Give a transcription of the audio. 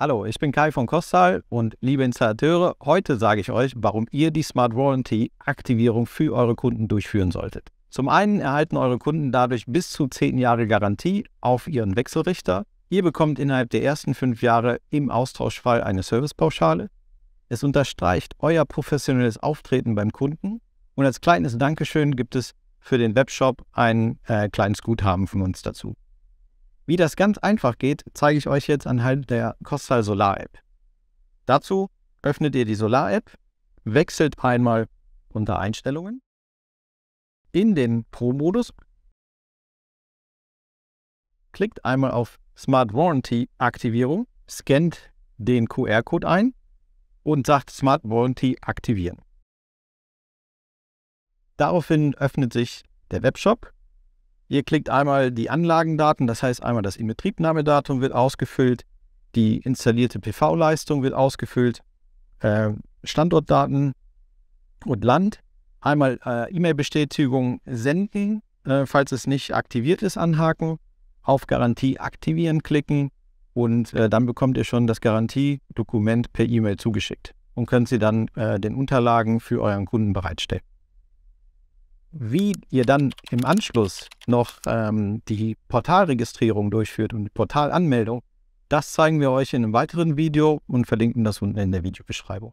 Hallo, ich bin Kai von Kostal und liebe Installateure, heute sage ich euch, warum ihr die Smart Warranty Aktivierung für eure Kunden durchführen solltet. Zum einen erhalten eure Kunden dadurch bis zu 10 Jahre Garantie auf ihren Wechselrichter. Ihr bekommt innerhalb der ersten 5 Jahre im Austauschfall eine Servicepauschale. Es unterstreicht euer professionelles Auftreten beim Kunden. Und als kleines Dankeschön gibt es für den Webshop ein äh, kleines Guthaben von uns dazu. Wie das ganz einfach geht, zeige ich euch jetzt anhand der Costal Solar App. Dazu öffnet ihr die Solar App, wechselt einmal unter Einstellungen in den Pro-Modus, klickt einmal auf Smart Warranty Aktivierung, scannt den QR-Code ein und sagt Smart Warranty aktivieren. Daraufhin öffnet sich der Webshop Ihr klickt einmal die Anlagendaten, das heißt einmal das Inbetriebnahmedatum wird ausgefüllt, die installierte PV-Leistung wird ausgefüllt, ähm, Standortdaten und Land, einmal äh, E-Mail-Bestätigung senden, äh, falls es nicht aktiviert ist, anhaken, auf Garantie aktivieren klicken und äh, dann bekommt ihr schon das Garantiedokument per E-Mail zugeschickt und könnt sie dann den Unterlagen für euren Kunden bereitstellen wie ihr dann im Anschluss noch ähm, die Portalregistrierung durchführt und die Portalanmeldung, das zeigen wir euch in einem weiteren Video und verlinken das unten in der Videobeschreibung.